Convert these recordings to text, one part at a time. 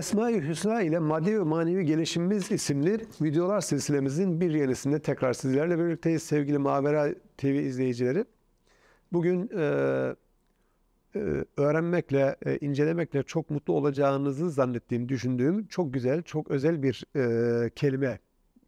Esma-i Hüsna ile Maddi ve Manevi Gelişimimiz isimli videolar silsilemizin bir yenisinde tekrar sizlerle birlikteyiz sevgili Mavera TV izleyicileri. Bugün e, e, öğrenmekle, e, incelemekle çok mutlu olacağınızı zannettiğim, düşündüğüm çok güzel, çok özel bir e, kelime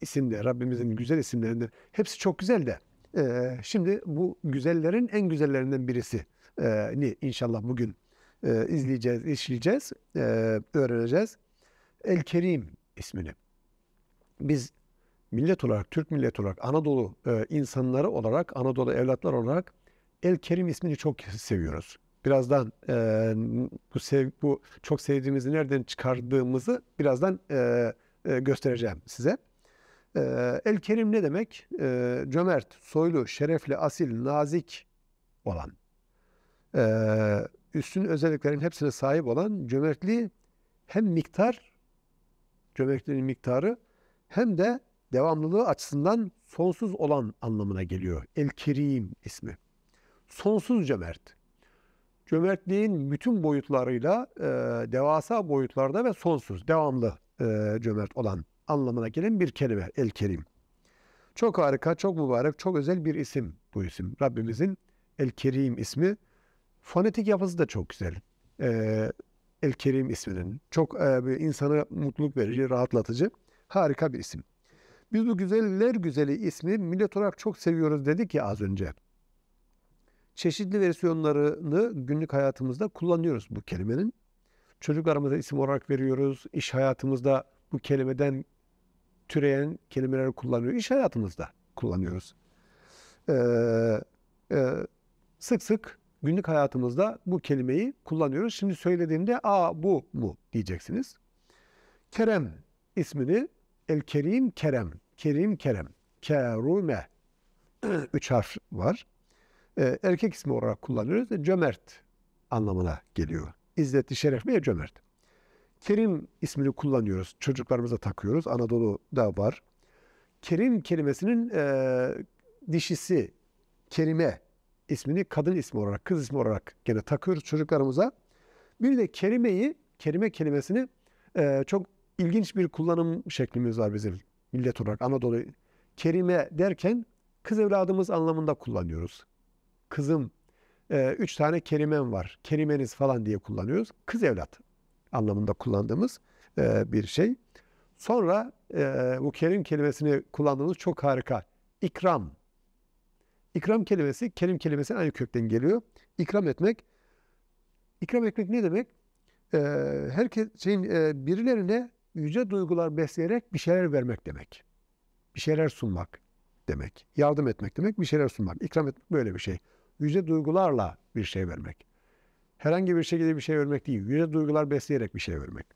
isimde, Rabbimizin güzel isimlerinden. Hepsi çok güzel de e, şimdi bu güzellerin en güzellerinden birisi e, ni inşallah bugün e, izleyeceğiz, işleyeceğiz, e, öğreneceğiz. El Kerim ismini. Biz millet olarak, Türk millet olarak, Anadolu e, insanları olarak, Anadolu evlatlar olarak El Kerim ismini çok seviyoruz. Birazdan e, bu, sev, bu çok sevdiğimizi nereden çıkardığımızı birazdan e, e, göstereceğim size. E, El Kerim ne demek? E, cömert, soylu, şerefli, asil, nazik olan. E, üstün özelliklerin hepsine sahip olan cömertliği hem miktar, cömertliğin miktarı hem de devamlılığı açısından sonsuz olan anlamına geliyor. El Kerim ismi. Sonsuz cömert. Cömertliğin bütün boyutlarıyla e, devasa boyutlarda ve sonsuz, devamlı e, cömert olan anlamına gelen bir kelime El Kerim. Çok harika, çok mübarek, çok özel bir isim bu isim. Rabbimizin El Kerim ismi Fonetik yapısı da çok güzel. Ee, El Kerim isminin. Çok e, insana mutluluk verici, rahatlatıcı. Harika bir isim. Biz bu güzeller güzeli ismi millet olarak çok seviyoruz dedik ya az önce. Çeşitli versiyonlarını günlük hayatımızda kullanıyoruz bu kelimenin. Çocuklarımıza isim olarak veriyoruz. İş hayatımızda bu kelimeden türeyen kelimeleri kullanıyoruz, İş hayatımızda kullanıyoruz. Ee, e, sık sık günlük hayatımızda bu kelimeyi kullanıyoruz. Şimdi söylediğimde a bu mu diyeceksiniz. Kerem ismini El Kerim Kerem, Kerim Kerem, Kerume üç harf var. Ee, erkek ismi olarak kullanıyoruz. cömert anlamına geliyor. İzzetli, şerefli ve cömert. Kerim ismini kullanıyoruz. Çocuklarımıza takıyoruz. Anadolu'da var. Kerim kelimesinin e, dişisi kerime ismini kadın ismi olarak, kız ismi olarak gene takıyoruz çocuklarımıza. Bir de kerimeyi, kerime kelimesini e, çok ilginç bir kullanım şeklimiz var bizim millet olarak Anadolu. Kerime derken kız evladımız anlamında kullanıyoruz. Kızım, e, üç tane kelimem var, kelimeniz falan diye kullanıyoruz. Kız evlat anlamında kullandığımız e, bir şey. Sonra e, bu kerim kelimesini kullandığımız çok harika. İkram İkram kelimesi kerim kelimesi aynı kökten geliyor. İkram etmek. İkram etmek ne demek? Ee, herkes şeyin e, birilerine yüce duygular besleyerek bir şeyler vermek demek. Bir şeyler sunmak demek. Yardım etmek demek, bir şeyler sunmak. İkram etmek böyle bir şey. Yüce duygularla bir şey vermek. Herhangi bir şekilde bir şey vermek değil. Yüce duygular besleyerek bir şey vermek.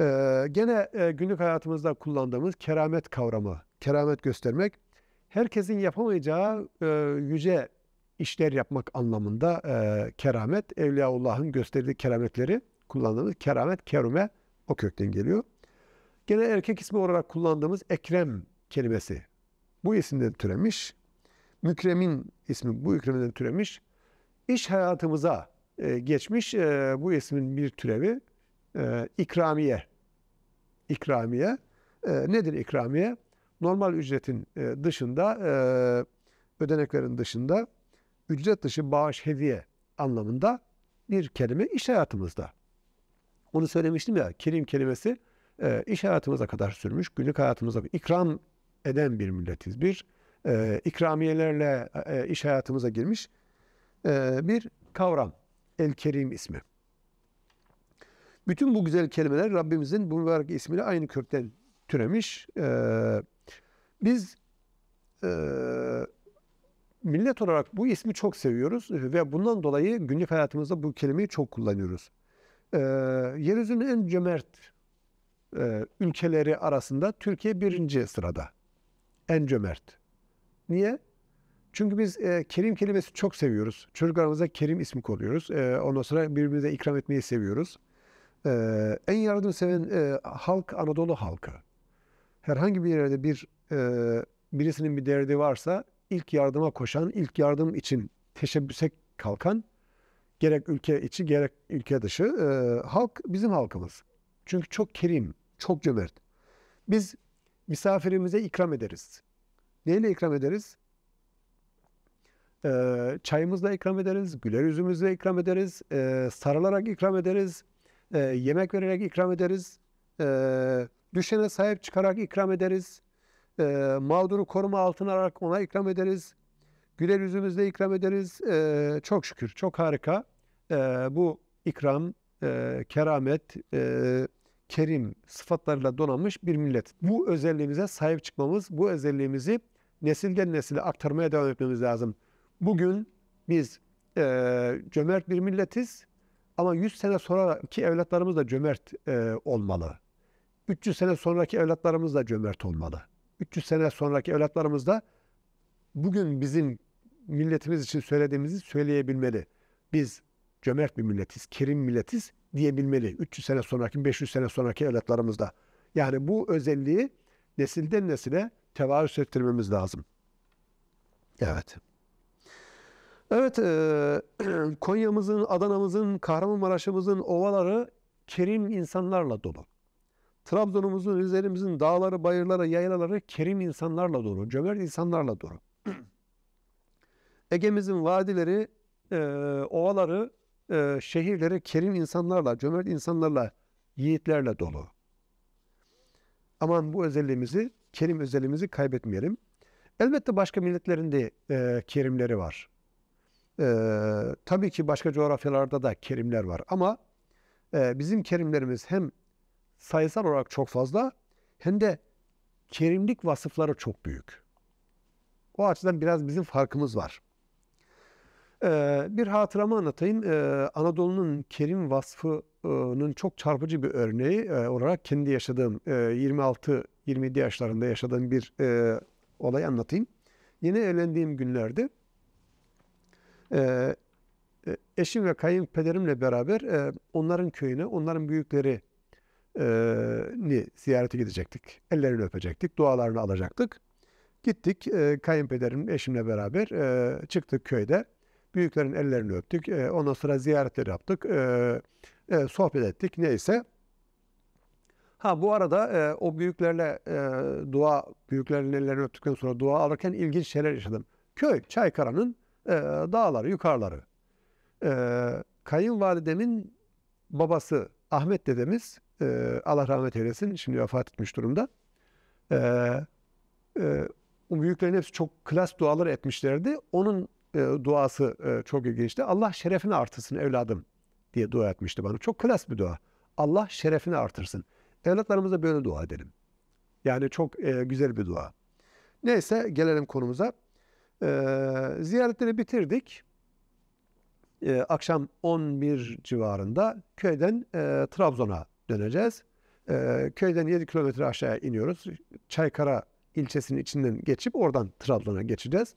Ee, gene e, günlük hayatımızda kullandığımız keramet kavramı, keramet göstermek herkesin yapamayacağı e, yüce işler yapmak anlamında e, keramet, Evliyaullah'ın gösterdiği kerametleri kullandığımız keramet, kerume o kökten geliyor. Gene erkek ismi olarak kullandığımız Ekrem kelimesi bu isimden türemiş. Mükremin ismi bu ikreminden türemiş. İş hayatımıza e, geçmiş e, bu ismin bir türevi e, ikramiye. İkramiye. E, nedir ikramiye? normal ücretin e, dışında e, ödeneklerin dışında ücret dışı bağış hediye anlamında bir kelime iş hayatımızda. Onu söylemiştim ya kerim kelimesi e, iş hayatımıza kadar sürmüş. Günlük hayatımıza ikram eden bir milletiz. Bir ikramiyelerle iş hayatımıza girmiş bir kavram. El Kerim ismi. Bütün bu güzel kelimeler Rabbimizin bu mübarek ismiyle aynı kökten türemiş. E, biz e, millet olarak bu ismi çok seviyoruz ve bundan dolayı günlük hayatımızda bu kelimeyi çok kullanıyoruz. E, yeryüzünün en cömert e, ülkeleri arasında Türkiye birinci sırada. En cömert. Niye? Çünkü biz e, kerim kelimesi çok seviyoruz. Çocuklarımıza kerim ismi koyuyoruz. E, ondan sonra birbirimize ikram etmeyi seviyoruz. E, en yardımseven e, halk Anadolu halkı. Herhangi bir yerde bir e, birisinin bir derdi varsa ilk yardıma koşan, ilk yardım için teşebbüse kalkan gerek ülke içi gerek ülke dışı e, halk bizim halkımız. Çünkü çok kerim, çok cömert. Biz misafirimize ikram ederiz. Neyle ikram ederiz? E, çayımızla ikram ederiz, güler yüzümüzle ikram ederiz, e, sarılarak ikram ederiz, e, yemek vererek ikram ederiz, e, düşene sahip çıkarak ikram ederiz, e, mağduru koruma altına alarak ona ikram ederiz. Güler yüzümüzle ikram ederiz. E, çok şükür, çok harika. E, bu ikram, e, keramet, e, kerim sıfatlarıyla donanmış bir millet. Bu özelliğimize sahip çıkmamız, bu özelliğimizi nesilden nesile aktarmaya devam etmemiz lazım. Bugün biz e, cömert bir milletiz ama 100 sene sonraki evlatlarımız da cömert e, olmalı. 300 sene sonraki evlatlarımız da cömert olmalı. 300 sene sonraki evlatlarımız da bugün bizim milletimiz için söylediğimizi söyleyebilmeli. Biz cömert bir milletiz, kerim milletiz diyebilmeli. 300 sene sonraki, 500 sene sonraki evlatlarımız da Yani bu özelliği nesilden nesile tevarüs ettirmemiz lazım. Evet. Evet, e, Konya'mızın, Adana'mızın, Kahramanmaraş'ımızın ovaları kerim insanlarla dolu. Trabzon'umuzun, Rize'limizin dağları, bayırları, yaylaları kerim insanlarla dolu, cömert insanlarla dolu. Ege'mizin vadileri, e, ovaları, e, şehirleri kerim insanlarla, cömert insanlarla, yiğitlerle dolu. Aman bu özelliğimizi, kerim özelliğimizi kaybetmeyelim. Elbette başka milletlerin de e, kerimleri var. E, tabii ki başka coğrafyalarda da kerimler var ama e, bizim kerimlerimiz hem sayısal olarak çok fazla hem de kerimlik vasıfları çok büyük. O açıdan biraz bizim farkımız var. Ee, bir hatıramı anlatayım. Ee, Anadolu'nun kerim vasfının çok çarpıcı bir örneği e, olarak kendi yaşadığım e, 26-27 yaşlarında yaşadığım bir e, olayı anlatayım. Yeni evlendiğim günlerde ee, e, eşim ve kayınpederimle beraber e, onların köyüne, onların büyükleri ni ziyarete gidecektik. Ellerini öpecektik, dualarını alacaktık. Gittik, e, kayınpederim, eşimle beraber e, çıktık köyde. Büyüklerin ellerini öptük. E, ondan sonra ziyaretleri yaptık. E, e, sohbet ettik, neyse. Ha bu arada e, o büyüklerle e, dua, büyüklerin ellerini öptükten sonra dua alırken ilginç şeyler yaşadım. Köy, Çaykara'nın e, dağları, yukarıları. E, kayınvalidemin babası Ahmet dedemiz e, Allah rahmet eylesin şimdi vefat etmiş durumda. Ee, e, e, o büyüklerin hepsi çok klas dualar etmişlerdi. Onun e, duası e, çok ilginçti. Allah şerefini artırsın evladım diye dua etmişti bana. Çok klas bir dua. Allah şerefini artırsın. Evlatlarımıza böyle dua edelim. Yani çok e, güzel bir dua. Neyse gelelim konumuza. E, ziyaretleri bitirdik. E, akşam 11 civarında köyden e, Trabzon'a döneceğiz. Ee, köyden 7 kilometre aşağıya iniyoruz. Çaykara ilçesinin içinden geçip oradan Trabzon'a geçeceğiz.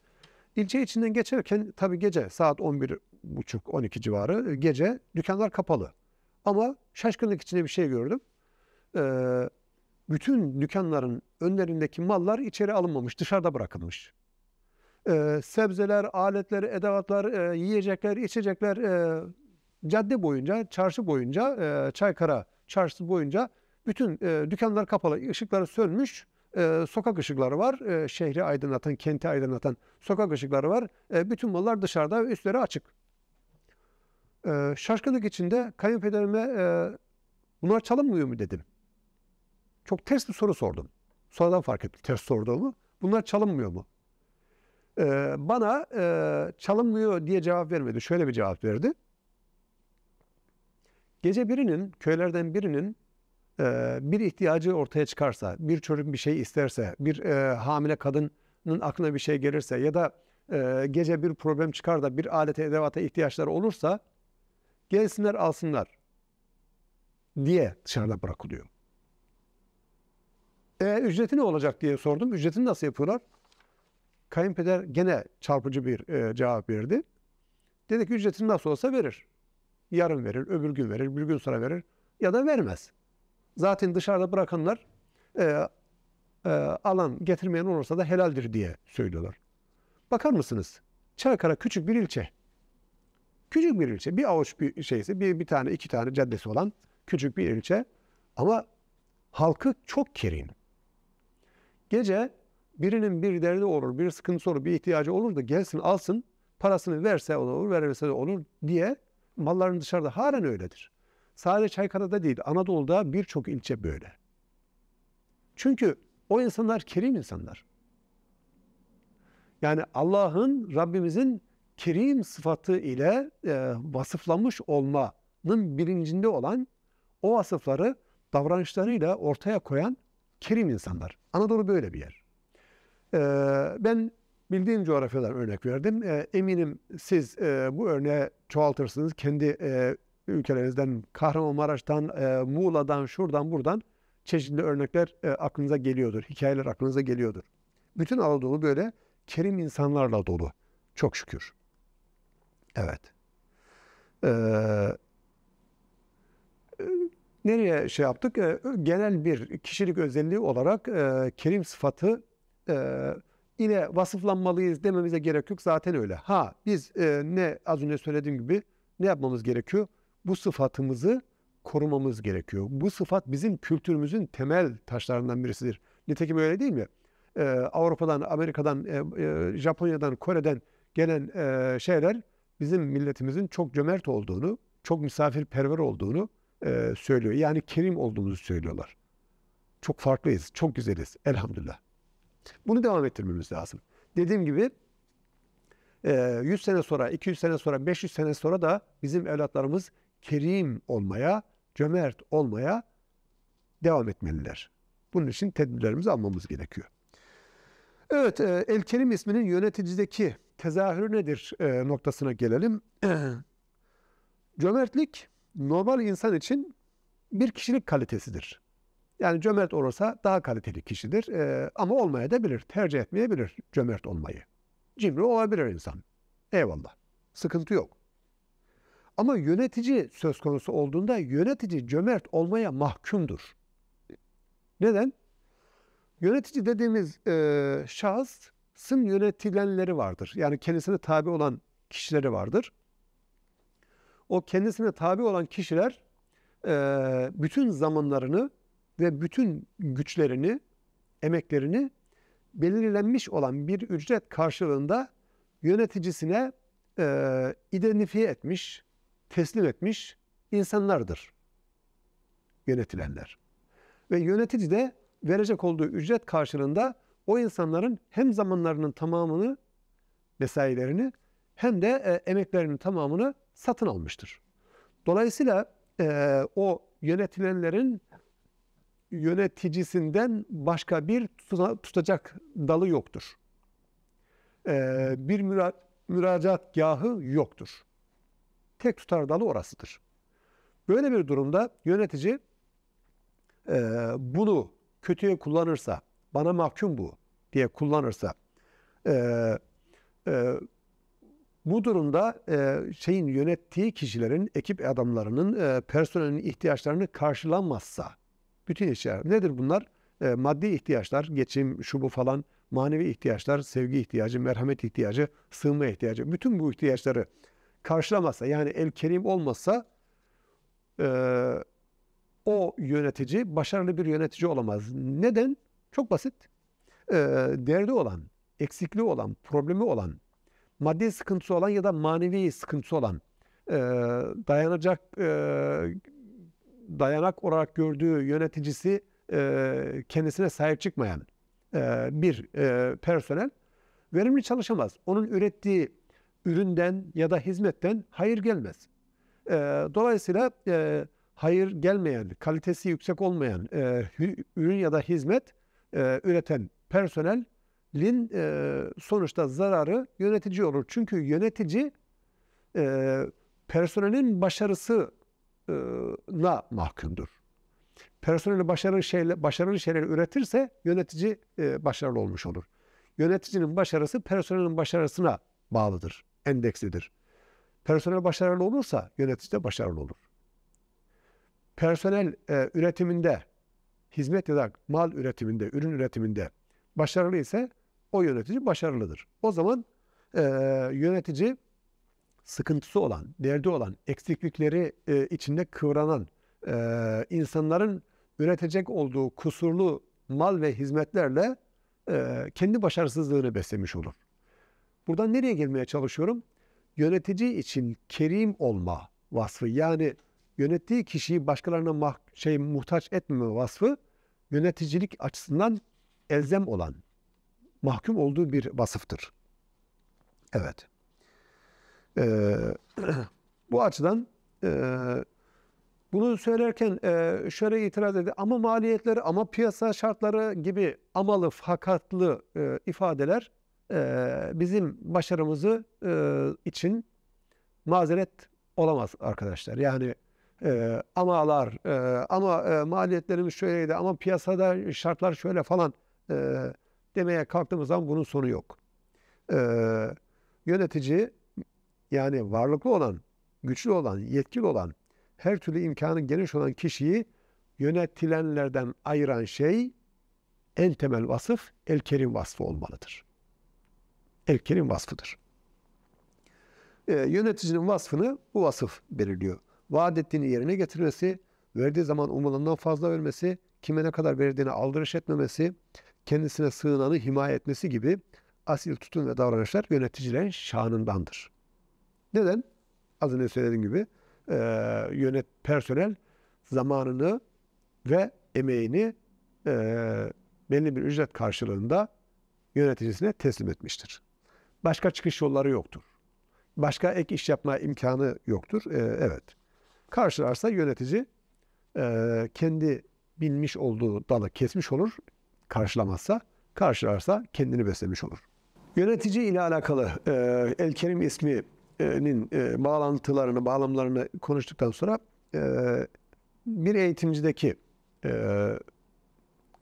İlçe içinden geçerken tabii gece saat 11.30-12 civarı e, gece dükkanlar kapalı. Ama şaşkınlık içinde bir şey gördüm. Ee, bütün dükkanların önlerindeki mallar içeri alınmamış, dışarıda bırakılmış. Ee, sebzeler, aletler, edevatlar, e, yiyecekler, içecekler e, cadde boyunca, çarşı boyunca e, Çaykara çarşısı boyunca bütün e, dükkanlar kapalı, ışıkları sönmüş, e, sokak ışıkları var. E, şehri aydınlatan, kenti aydınlatan sokak ışıkları var. E, bütün mallar dışarıda üstleri açık. E, şaşkınlık içinde kayınpederime e, bunlar çalınmıyor mu dedim. Çok ters bir soru sordum. Sonradan fark ettim ters sorduğumu. Bunlar çalınmıyor mu? E, bana e, çalınmıyor diye cevap vermedi. Şöyle bir cevap verdi. Gece birinin, köylerden birinin e, bir ihtiyacı ortaya çıkarsa, bir çocuk bir şey isterse, bir e, hamile kadının aklına bir şey gelirse ya da e, gece bir problem çıkar da bir alete edevata ihtiyaçları olursa gelsinler alsınlar diye dışarıda bırakılıyor. E, ücreti ne olacak diye sordum. Ücretini nasıl yapıyorlar? Kayınpeder gene çarpıcı bir e, cevap verdi. Dedi ki ücretini nasıl olsa verir yarın verir, öbür gün verir, bir gün sonra verir ya da vermez. Zaten dışarıda bırakanlar e, e, alan getirmeyen olursa da helaldir diye söylüyorlar. Bakar mısınız? Çaykara küçük bir ilçe. Küçük bir ilçe. Bir avuç bir şeyse, bir, bir tane, iki tane caddesi olan küçük bir ilçe. Ama halkı çok kerim. Gece birinin bir derdi olur, bir sıkıntısı olur, bir ihtiyacı olur da gelsin alsın, parasını verse olur, verirse de olur diye malların dışarıda halen öyledir. Sadece Çaykara'da değil, Anadolu'da birçok ilçe böyle. Çünkü o insanlar kerim insanlar. Yani Allah'ın, Rabbimizin kerim sıfatı ile e, vasıflamış olmanın bilincinde olan o vasıfları davranışlarıyla ortaya koyan kerim insanlar. Anadolu böyle bir yer. E, ben bildiğim coğrafyadan örnek verdim. E, eminim siz e, bu örneği çoğaltırsınız. Kendi e, ülkelerinizden, Kahramanmaraş'tan, e, Muğla'dan, şuradan, buradan çeşitli örnekler e, aklınıza geliyordur. Hikayeler aklınıza geliyordur. Bütün Anadolu böyle kerim insanlarla dolu. Çok şükür. Evet. Ee, e, nereye şey yaptık? Ee, genel bir kişilik özelliği olarak e, kerim sıfatı e, ile vasıflanmalıyız dememize gerek yok. Zaten öyle. Ha biz e, ne az önce söylediğim gibi ne yapmamız gerekiyor? Bu sıfatımızı korumamız gerekiyor. Bu sıfat bizim kültürümüzün temel taşlarından birisidir. Nitekim öyle değil mi? Ee, Avrupa'dan, Amerika'dan, e, e, Japonya'dan, Kore'den gelen e, şeyler bizim milletimizin çok cömert olduğunu, çok misafirperver olduğunu e, söylüyor. Yani kerim olduğumuzu söylüyorlar. Çok farklıyız, çok güzeliz elhamdülillah. Bunu devam ettirmemiz lazım. Dediğim gibi 100 e, sene sonra, 200 sene sonra, 500 sene sonra da bizim evlatlarımız kerim olmaya, cömert olmaya devam etmeliler. Bunun için tedbirlerimizi almamız gerekiyor. Evet, e, El Kerim isminin yöneticideki tezahürü nedir e, noktasına gelelim. Cömertlik normal insan için bir kişilik kalitesidir. Yani cömert olursa daha kaliteli kişidir e, ama olmaya da bilir. Tercih etmeyebilir cömert olmayı. Cimri olabilir insan. Eyvallah. Sıkıntı yok. Ama yönetici söz konusu olduğunda yönetici cömert olmaya mahkumdur. Neden? Yönetici dediğimiz e, şahsın yönetilenleri vardır. Yani kendisine tabi olan kişileri vardır. O kendisine tabi olan kişiler e, bütün zamanlarını ve bütün güçlerini, emeklerini belirlenmiş olan bir ücret karşılığında yöneticisine e, identifiye etmiş, teslim etmiş insanlardır yönetilenler. Ve yönetici de verecek olduğu ücret karşılığında o insanların hem zamanlarının tamamını, mesailerini hem de e, emeklerinin tamamını satın almıştır. Dolayısıyla e, o yönetilenlerin yöneticisinden başka bir tutacak dalı yoktur. Ee, bir müra müracaatgahı yoktur. Tek tutar dalı orasıdır. Böyle bir durumda yönetici e, bunu kötüye kullanırsa, bana mahkum bu diye kullanırsa, e, e, bu durumda e, şeyin yönettiği kişilerin, ekip adamlarının, e, personelin ihtiyaçlarını karşılanmazsa, bütün ihtiyaçlar. Nedir bunlar? E, maddi ihtiyaçlar, geçim, şu bu falan, manevi ihtiyaçlar, sevgi ihtiyacı, merhamet ihtiyacı, sığınma ihtiyacı. Bütün bu ihtiyaçları karşılamazsa yani el kerim olmazsa e, o yönetici başarılı bir yönetici olamaz. Neden? Çok basit. E, derdi olan, eksikliği olan, problemi olan, maddi sıkıntısı olan ya da manevi sıkıntısı olan e, dayanacak e, dayanak olarak gördüğü yöneticisi e, kendisine sahip çıkmayan e, bir e, personel verimli çalışamaz. Onun ürettiği üründen ya da hizmetten hayır gelmez. E, dolayısıyla e, hayır gelmeyen, kalitesi yüksek olmayan e, ürün ya da hizmet e, üreten personelin e, sonuçta zararı yönetici olur. Çünkü yönetici e, personelin başarısı na mahkumdur. Personeli başarılı şeyle başarılı şeyler üretirse yönetici e, başarılı olmuş olur. Yöneticinin başarısı personelin başarısına bağlıdır, endekslidir. Personel başarılı olursa yönetici de başarılı olur. Personel e, üretiminde, hizmet ya da mal üretiminde, ürün üretiminde başarılı ise o yönetici başarılıdır. O zaman e, yönetici sıkıntısı olan, derdi olan, eksiklikleri e, içinde kıvranan e, insanların üretecek olduğu kusurlu mal ve hizmetlerle e, kendi başarısızlığını beslemiş olur. Buradan nereye gelmeye çalışıyorum? Yönetici için kerim olma vasfı yani yönettiği kişiyi başkalarına mah- şey muhtaç etmeme vasfı yöneticilik açısından elzem olan, mahkum olduğu bir vasıftır. Evet. E, bu açıdan e, bunu söylerken e, şöyle itiraz edildi Ama maliyetleri, ama piyasa şartları gibi amalı, fakatlı e, ifadeler e, bizim başarımızı e, için mazeret olamaz arkadaşlar. Yani e, amalar, e, ama e, maliyetlerimiz şöyleydi, ama piyasada şartlar şöyle falan e, demeye kalktığımız zaman bunun sonu yok. E, yönetici yani varlıklı olan, güçlü olan, yetkili olan, her türlü imkanı geniş olan kişiyi yönetilenlerden ayıran şey en temel vasıf elkerin kerim vasfı olmalıdır. Elkerin kerim vasfıdır. E, yöneticinin vasfını bu vasıf belirliyor. Vaat ettiğini yerine getirmesi, verdiği zaman umulandan fazla vermesi, kime ne kadar verdiğini aldırış etmemesi, kendisine sığınanı himaye etmesi gibi asil tutun ve davranışlar yöneticilerin şanındandır. Neden? Az önce söylediğim gibi e, yönet personel zamanını ve emeğini e, belli bir ücret karşılığında yöneticisine teslim etmiştir. Başka çıkış yolları yoktur. Başka ek iş yapma imkanı yoktur. E, evet. Karşılarsa yönetici e, kendi bilmiş olduğu dalı kesmiş olur. Karşılamazsa, karşılarsa kendini beslemiş olur. Yönetici ile alakalı e, El Kerim ismi nin bağlantılarını, bağlamlarını konuştuktan sonra bir eğitimcideki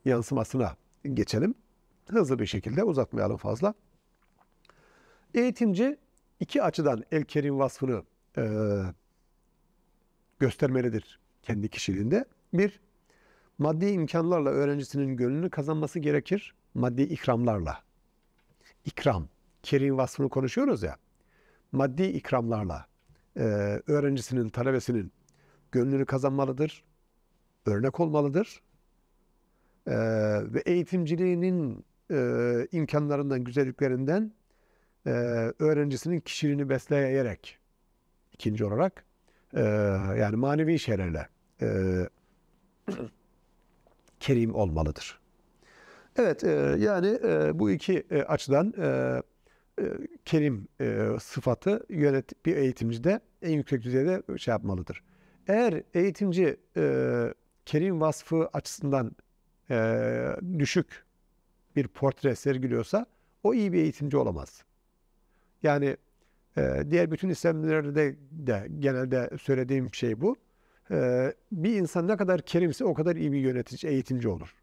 yansımasına geçelim. Hızlı bir şekilde uzatmayalım fazla. Eğitimci iki açıdan el kerim vasfını göstermelidir kendi kişiliğinde. Bir, maddi imkanlarla öğrencisinin gönlünü kazanması gerekir. Maddi ikramlarla. İkram, kerim vasfını konuşuyoruz ya maddi ikramlarla e, öğrencisinin, talebesinin gönlünü kazanmalıdır, örnek olmalıdır e, ve eğitimciliğinin e, imkanlarından, güzelliklerinden e, öğrencisinin kişiliğini besleyerek ikinci olarak e, yani manevi şeylerle e, kerim olmalıdır. Evet, e, yani e, bu iki e, açıdan e, e, kerim e, sıfatı yönet bir eğitimcide en yüksek düzeyde şey yapmalıdır. Eğer eğitimci e, kerim vasfı açısından e, düşük bir portre sergiliyorsa o iyi bir eğitimci olamaz. Yani e, diğer bütün isimlerde de genelde söylediğim şey bu. E, bir insan ne kadar kerimse o kadar iyi bir yönetici, eğitimci olur.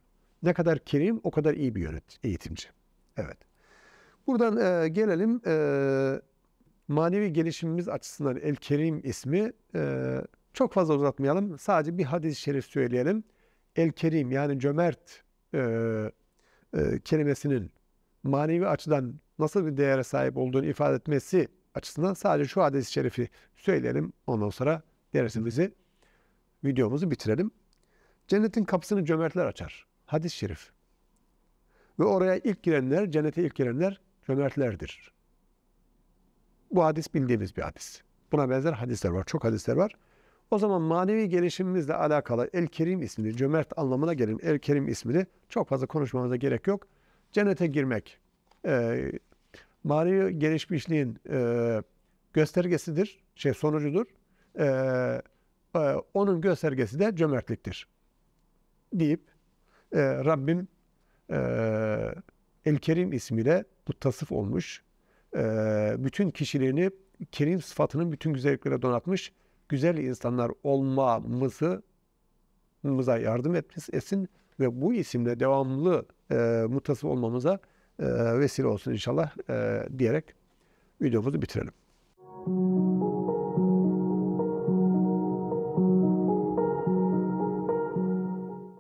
Ne kadar kerim o kadar iyi bir yönet eğitimci. Evet. Buradan e, gelelim e, manevi gelişimimiz açısından El Kerim ismi e, çok fazla uzatmayalım. Sadece bir hadis-i şerif söyleyelim. El Kerim yani cömert e, e, kelimesinin manevi açıdan nasıl bir değere sahip olduğunu ifade etmesi açısından sadece şu hadis-i şerifi söyleyelim. Ondan sonra dersimizi, videomuzu bitirelim. Cennetin kapısını cömertler açar. Hadis-i şerif. Ve oraya ilk girenler, cennete ilk girenler cömertlerdir. Bu hadis bildiğimiz bir hadis. Buna benzer hadisler var. Çok hadisler var. O zaman manevi gelişimimizle alakalı El Kerim ismini, cömert anlamına gelin El Kerim ismini çok fazla konuşmamıza gerek yok. Cennete girmek e, manevi gelişmişliğin e, göstergesidir, şey sonucudur. E, e, onun göstergesi de cömertliktir. Deyip e, Rabbim e, El-Kerim ismiyle muttasıf olmuş. Ee, bütün kişilerini kerim sıfatının bütün güzelliklere donatmış. Güzel insanlar olmamızı mıza yardım etmesi etsin ve bu isimle devamlı e, muttasıf olmamıza e, vesile olsun inşallah e, diyerek videomuzu bitirelim.